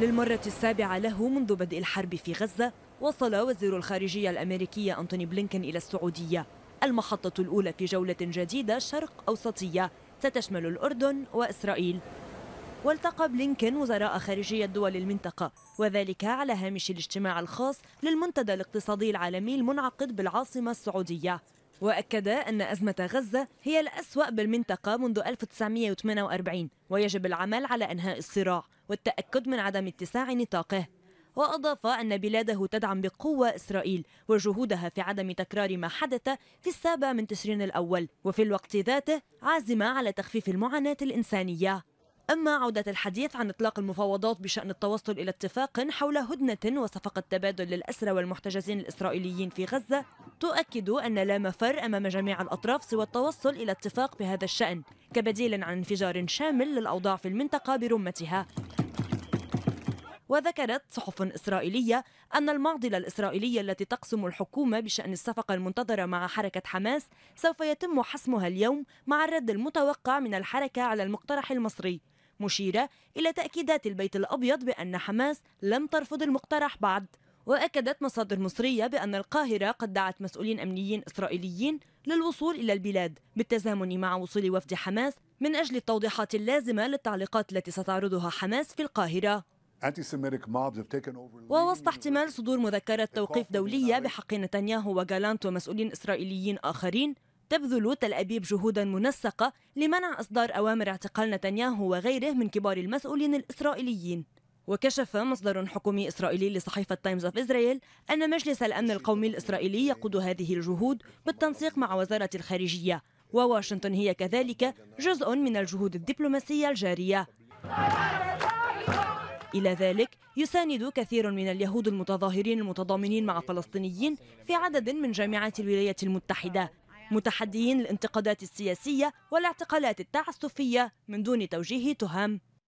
للمرة السابعة له منذ بدء الحرب في غزة وصل وزير الخارجية الأمريكية أنتوني بلينكن إلى السعودية المحطة الأولى في جولة جديدة شرق أوسطية ستشمل الأردن وإسرائيل والتقى بلينكن وزراء خارجية دول المنطقة وذلك على هامش الاجتماع الخاص للمنتدى الاقتصادي العالمي المنعقد بالعاصمة السعودية وأكد أن أزمة غزة هي الأسوأ بالمنطقة منذ 1948 ويجب العمل على إنهاء الصراع والتأكد من عدم اتساع نطاقه وأضاف أن بلاده تدعم بقوة إسرائيل وجهودها في عدم تكرار ما حدث في السابع من تشرين الأول وفي الوقت ذاته عازمة على تخفيف المعاناة الإنسانية أما عودة الحديث عن إطلاق المفاوضات بشأن التوصل إلى اتفاق حول هدنة وصفقة تبادل للأسرى والمحتجزين الإسرائيليين في غزة تؤكد أن لا مفر أمام جميع الأطراف سوى التوصل إلى اتفاق بهذا الشأن كبديل عن انفجار شامل للأوضاع في المنطقة برمتها وذكرت صحف إسرائيلية أن المعضلة الإسرائيلية التي تقسم الحكومة بشأن الصفقة المنتظرة مع حركة حماس سوف يتم حسمها اليوم مع الرد المتوقع من الحركة على المقترح المصري مشيرة إلى تأكيدات البيت الأبيض بأن حماس لم ترفض المقترح بعد وأكدت مصادر مصرية بأن القاهرة قد دعت مسؤولين أمنيين إسرائيليين للوصول إلى البلاد بالتزامن مع وصول وفد حماس من أجل التوضيحات اللازمة للتعليقات التي ستعرضها حماس في القاهرة ووسط احتمال صدور مذكرة توقيف دولية بحق نتنياهو وجالانت ومسؤولين إسرائيليين آخرين تبذل تل أبيب جهودا منسقة لمنع إصدار أوامر اعتقال نتنياهو وغيره من كبار المسؤولين الإسرائيليين وكشف مصدر حكومي إسرائيلي لصحيفة تايمز اوف إسرائيل أن مجلس الأمن القومي الإسرائيلي يقود هذه الجهود بالتنسيق مع وزارة الخارجية وواشنطن هي كذلك جزء من الجهود الدبلوماسية الجارية إلى ذلك يساند كثير من اليهود المتظاهرين المتضامنين مع فلسطينيين في عدد من جامعات الولايات المتحدة متحديين الانتقادات السياسية والاعتقالات التعسفية من دون توجيه تهم